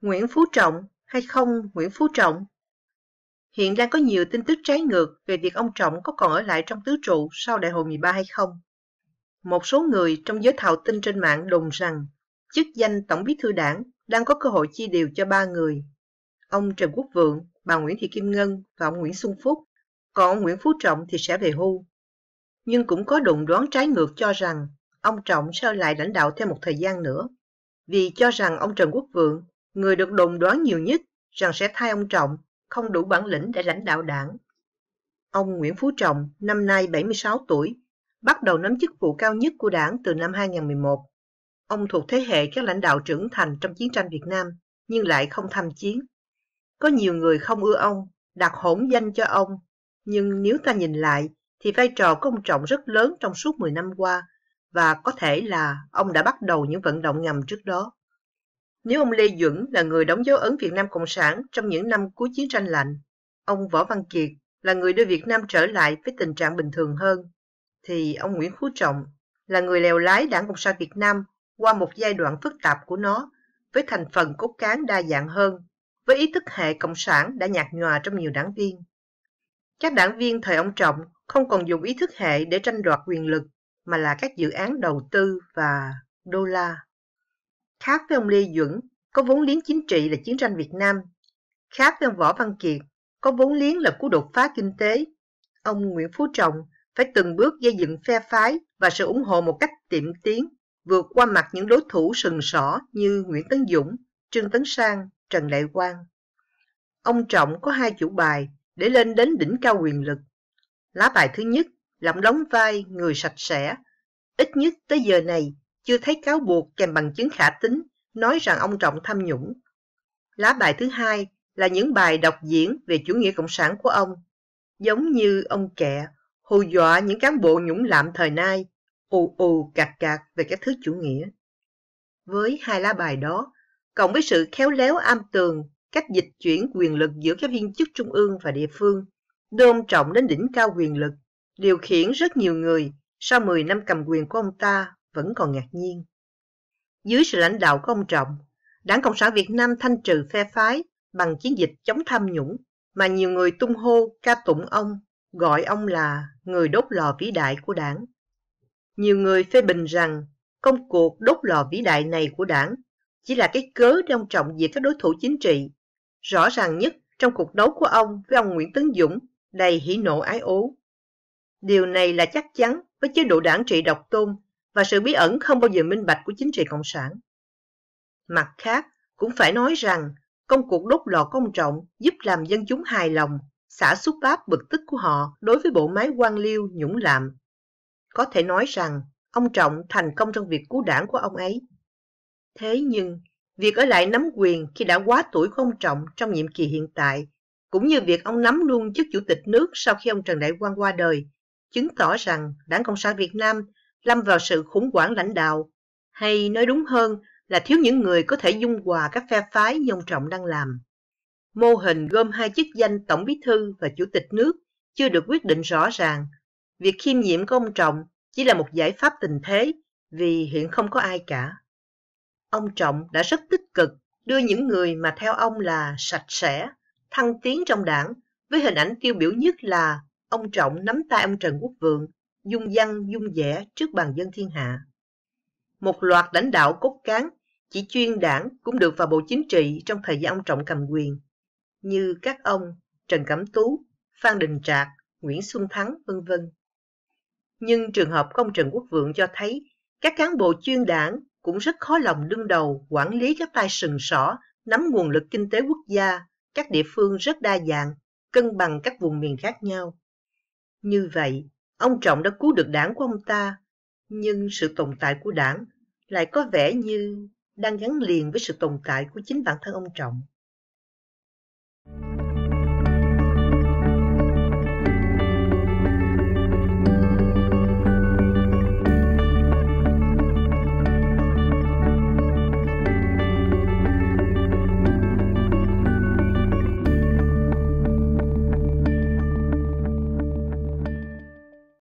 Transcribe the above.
Nguyễn Phú Trọng hay không Nguyễn Phú Trọng? Hiện đang có nhiều tin tức trái ngược về việc ông Trọng có còn ở lại trong tứ trụ sau đại hội 13 hay không. Một số người trong giới thạo tin trên mạng đồn rằng chức danh Tổng bí thư đảng đang có cơ hội chia đều cho ba người. Ông Trần Quốc Vượng, bà Nguyễn Thị Kim Ngân và ông Nguyễn Xuân Phúc, còn ông Nguyễn Phú Trọng thì sẽ về hưu. Nhưng cũng có đồn đoán trái ngược cho rằng ông Trọng sẽ lại lãnh đạo thêm một thời gian nữa, vì cho rằng ông Trần Quốc Vượng người được đồn đoán nhiều nhất rằng sẽ thay ông Trọng, không đủ bản lĩnh để lãnh đạo đảng. Ông Nguyễn Phú Trọng, năm nay 76 tuổi, bắt đầu nắm chức vụ cao nhất của đảng từ năm 2011. Ông thuộc thế hệ các lãnh đạo trưởng thành trong chiến tranh Việt Nam, nhưng lại không tham chiến. Có nhiều người không ưa ông, đặt hỗn danh cho ông, nhưng nếu ta nhìn lại thì vai trò của ông Trọng rất lớn trong suốt 10 năm qua và có thể là ông đã bắt đầu những vận động ngầm trước đó. Nếu ông Lê Duẩn là người đóng dấu ấn Việt Nam Cộng sản trong những năm cuối chiến tranh lạnh, ông Võ Văn Kiệt là người đưa Việt Nam trở lại với tình trạng bình thường hơn, thì ông Nguyễn Phú Trọng là người lèo lái Đảng Cộng sản Việt Nam qua một giai đoạn phức tạp của nó với thành phần cốt cán đa dạng hơn, với ý thức hệ Cộng sản đã nhạt nhòa trong nhiều đảng viên. Các đảng viên thời ông Trọng không còn dùng ý thức hệ để tranh đoạt quyền lực, mà là các dự án đầu tư và đô la. Khác với ông Lê Duẩn, có vốn liếng chính trị là chiến tranh Việt Nam. Khác với ông Võ Văn Kiệt, có vốn liếng là cú đột phá kinh tế. Ông Nguyễn Phú Trọng phải từng bước xây dựng phe phái và sự ủng hộ một cách tiệm tiến, vượt qua mặt những đối thủ sừng sỏ như Nguyễn Tấn Dũng, Trương Tấn Sang, Trần Đại Quang. Ông Trọng có hai chủ bài để lên đến đỉnh cao quyền lực. Lá bài thứ nhất lỏng ông đóng vai người sạch sẽ, ít nhất tới giờ này chưa thấy cáo buộc kèm bằng chứng khả tính nói rằng ông Trọng tham nhũng. Lá bài thứ hai là những bài đọc diễn về chủ nghĩa cộng sản của ông, giống như ông kẹ hù dọa những cán bộ nhũng lạm thời nay, ù ù cạc cạc về các thứ chủ nghĩa. Với hai lá bài đó, cộng với sự khéo léo am tường, cách dịch chuyển quyền lực giữa các viên chức trung ương và địa phương, đưa ông Trọng đến đỉnh cao quyền lực, điều khiển rất nhiều người sau 10 năm cầm quyền của ông ta vẫn còn ngạc nhiên. Dưới sự lãnh đạo của ông Trọng, Đảng Cộng sản Việt Nam thanh trừ phe phái bằng chiến dịch chống tham nhũng mà nhiều người tung hô ca tụng ông, gọi ông là người đốt lò vĩ đại của đảng. Nhiều người phê bình rằng công cuộc đốt lò vĩ đại này của đảng chỉ là cái cớ để ông Trọng diệt các đối thủ chính trị. Rõ ràng nhất trong cuộc đấu của ông với ông Nguyễn Tấn Dũng đầy hỉ nộ ái ố. Điều này là chắc chắn với chế độ đảng trị độc tôn và sự bí ẩn không bao giờ minh bạch của chính trị cộng sản. Mặt khác, cũng phải nói rằng công cuộc đốt lò công trọng giúp làm dân chúng hài lòng, xả xúc báp bực tức của họ đối với bộ máy quan liêu nhũng lạm. Có thể nói rằng ông Trọng thành công trong việc cứu đảng của ông ấy. Thế nhưng, việc ở lại nắm quyền khi đã quá tuổi của ông Trọng trong nhiệm kỳ hiện tại, cũng như việc ông nắm luôn chức chủ tịch nước sau khi ông Trần Đại Quang qua đời, chứng tỏ rằng Đảng Cộng sản Việt Nam lâm vào sự khủng hoảng lãnh đạo, hay nói đúng hơn là thiếu những người có thể dung hòa các phe phái nhân trọng đang làm. Mô hình gom hai chức danh Tổng Bí Thư và Chủ tịch nước chưa được quyết định rõ ràng. Việc khiêm nhiệm của ông Trọng chỉ là một giải pháp tình thế vì hiện không có ai cả. Ông Trọng đã rất tích cực đưa những người mà theo ông là sạch sẽ, thăng tiến trong đảng, với hình ảnh tiêu biểu nhất là ông Trọng nắm tay ông Trần Quốc Vượng dung văn dung vẻ trước bàn dân thiên hạ. Một loạt lãnh đạo cốt cán, chỉ chuyên đảng cũng được vào bộ chính trị trong thời gian ông Trọng cầm quyền, như các ông Trần Cẩm Tú, Phan Đình Trạc, Nguyễn Xuân Thắng, vân vân. Nhưng trường hợp công Trần Quốc Vượng cho thấy các cán bộ chuyên đảng cũng rất khó lòng đương đầu quản lý các tay sừng sỏ, nắm nguồn lực kinh tế quốc gia, các địa phương rất đa dạng, cân bằng các vùng miền khác nhau. Như vậy, Ông Trọng đã cứu được đảng của ông ta, nhưng sự tồn tại của đảng lại có vẻ như đang gắn liền với sự tồn tại của chính bản thân ông Trọng.